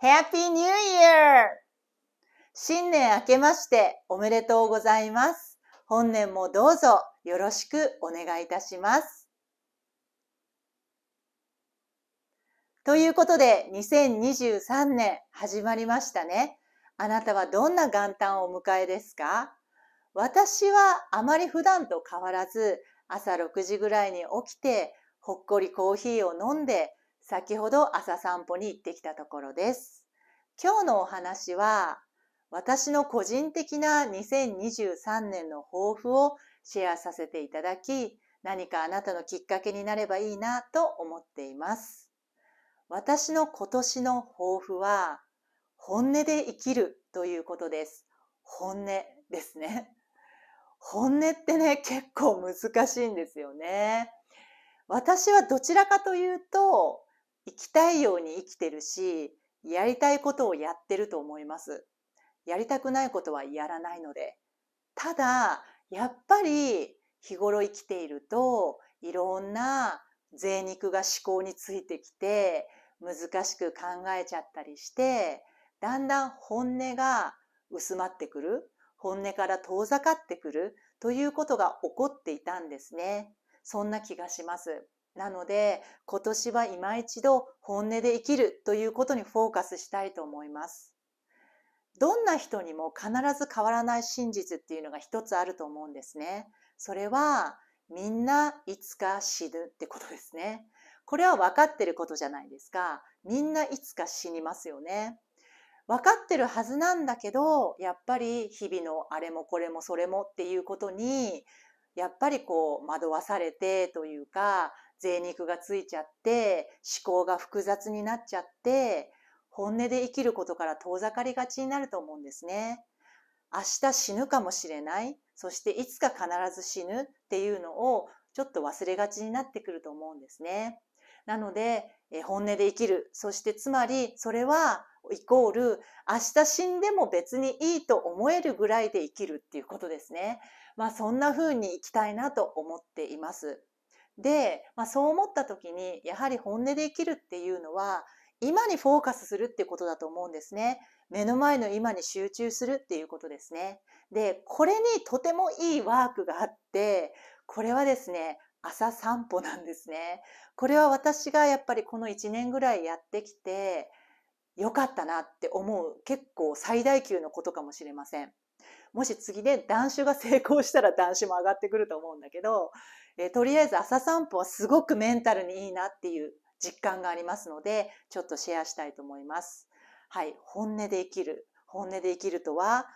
Happy New Year! 新年明けましておめでとうございます。本年もどうぞよろしくお願いいたします。ということで、2023年始まりましたね。あなたはどんな元旦をお迎えですか私はあまり普段と変わらず朝6時ぐらいに起きてほっこりコーヒーを飲んで先ほど朝散歩に行ってきたところです。今日のお話は、私の個人的な2023年の抱負をシェアさせていただき、何かあなたのきっかけになればいいなと思っています。私の今年の抱負は、本音で生きるということです。本音ですね。本音ってね、結構難しいんですよね。私はどちらかというと、生きたいように生きてるし、やりたいことをやってると思います。やりたくないことはやらないので。ただ、やっぱり日頃生きていると、いろんな贅肉が思考についてきて、難しく考えちゃったりして、だんだん本音が薄まってくる、本音から遠ざかってくるということが起こっていたんですね。そんな気がします。なので今年は今一度本音で生きるということにフォーカスしたいと思います。どんな人にも必ず変わらない真実っていうのが一つあると思うんですね。それはみんないつか死ぬってことですね。これは分かってることじゃないですか。みんないつか死にますよね。分かってるはずなんだけどやっぱり日々のあれもこれもそれもっていうことにやっぱりこう惑わされてというか贅肉がついちゃって、思考が複雑になっちゃって、本音で生きることから遠ざかりがちになると思うんですね。明日死ぬかもしれない。そしていつか必ず死ぬっていうのをちょっと忘れがちになってくると思うんですね。なので、え本音で生きる。そしてつまり、それは、イコール、明日死んでも別にいいと思えるぐらいで生きるっていうことですね。まあそんな風に生きたいなと思っています。で、まあ、そう思った時にやはり本音で生きるっていうのは今にフォーカスするってことだと思うんですね。目の前の今に集中するっていうことですね。で、これにとてもいいワークがあって、これはですね、朝散歩なんですね。これは私がやっぱりこの1年ぐらいやってきて、良かったなって思う結構最大級のことかもしれません。もし次で断酒が成功したら断酒も上がってくると思うんだけど、えとりあえず朝散歩はすごくメンタルにいいなっていう実感がありますので、ちょっとシェアしたいと思います。はい、本音で生きる。本音で生きるとは、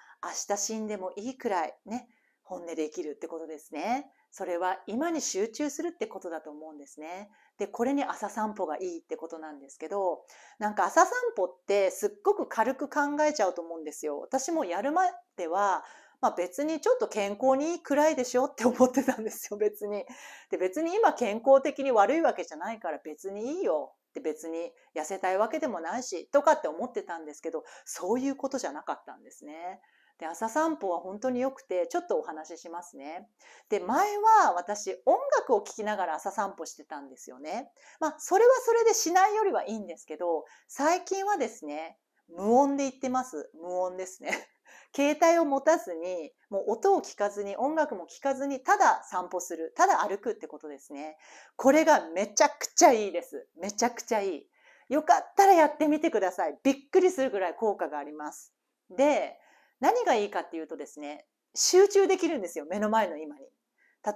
明日死んでもいいくらい、ね、本音で生きるってことですね。それは今に集中するってことだと思うんですね。で、これに朝散歩がいいってことなんですけど、なんか朝散歩ってすっごく軽く考えちゃうと思うんですよ。私もやるまでは、まあ、別にちょっと健康にいいくらいでしょって思ってたんですよ、別に。で、別に今健康的に悪いわけじゃないから別にいいよ。て別に痩せたいわけでもないし、とかって思ってたんですけど、そういうことじゃなかったんですね。で、朝散歩は本当に良くて、ちょっとお話ししますね。で、前は私音楽を聴きながら朝散歩してたんですよね。まあ、それはそれでしないよりはいいんですけど、最近はですね、無音で言ってます。無音ですね。携帯を持たずに、もう音を聞かずに、音楽も聞かずに、ただ散歩する、ただ歩くってことですね。これがめちゃくちゃいいです。めちゃくちゃいい。よかったらやってみてください。びっくりするぐらい効果があります。で、何がいいかっていうとですね、集中できるんですよ、目の前の今に。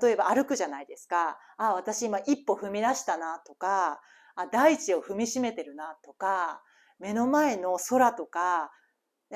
例えば歩くじゃないですか。あ、私今一歩踏み出したなとか、あ、大地を踏みしめてるなとか、目の前の空とか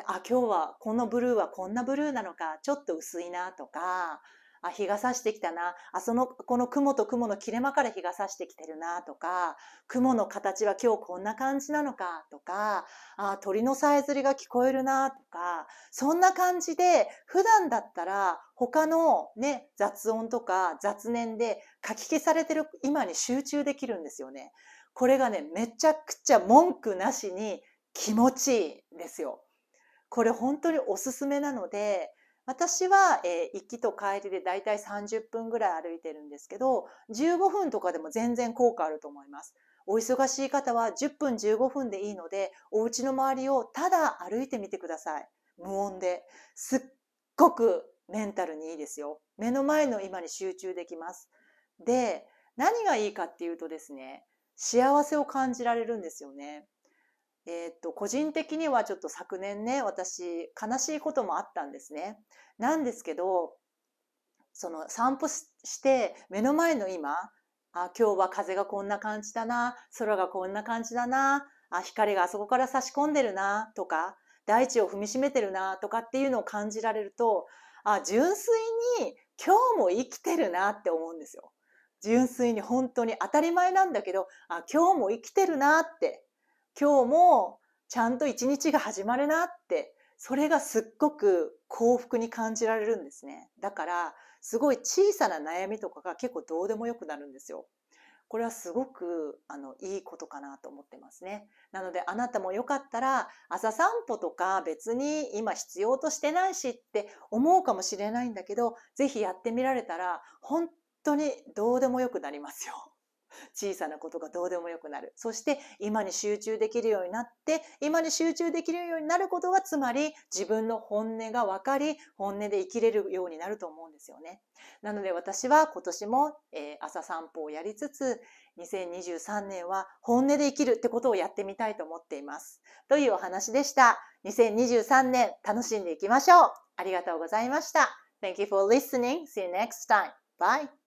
あ今日はこのブルーはこんなブルーなのかちょっと薄いなとかあ日が差してきたなあそのこの雲と雲の切れ間から日が差してきてるなとか雲の形は今日こんな感じなのかとかあ鳥のさえずりが聞こえるなとかそんな感じで普段だったら他の、ね、雑音とか雑念で書き消されてる今に集中できるんですよね。これがね、めちゃくちゃ文句なしに気持ちいいですよ。これ本当におすすめなので、私は、えー、行きと帰りでだいたい30分ぐらい歩いてるんですけど、15分とかでも全然効果あると思います。お忙しい方は10分15分でいいので、お家の周りをただ歩いてみてください。無音で。すっごくメンタルにいいですよ。目の前の今に集中できます。で、何がいいかっていうとですね、幸せを感じられるんですよね。えー、っと、個人的にはちょっと昨年ね、私、悲しいこともあったんですね。なんですけど、その散歩して、目の前の今、あ、今日は風がこんな感じだな、空がこんな感じだな、あ、光があそこから差し込んでるな、とか、大地を踏みしめてるな、とかっていうのを感じられると、あ、純粋に今日も生きてるなって思うんですよ。純粋に本当に当たり前なんだけどあ今日も生きてるなって今日もちゃんと一日が始まるなってそれがすっごく幸福に感じられるんですねだからすごい小さな悩みとかが結構どうでもよくなるんですよ。これはすごくあのいいことかなと思ってますね。なのであなたもよかったら朝散歩とか別に今必要としてないしって思うかもしれないんだけど是非やってみられたら本当にどうでもよくなりますよ。小さなことがどうでもよくなる。そして今に集中できるようになって、今に集中できるようになることがつまり自分の本音が分かり、本音で生きれるようになると思うんですよね。なので私は今年も、え朝散歩をやりつつ、2023年は本音で生きるってことをやってみたいと思っています。というお話でした。2023年楽しんでいきましょう。ありがとうございました。Thank you for listening. See you next time. Bye.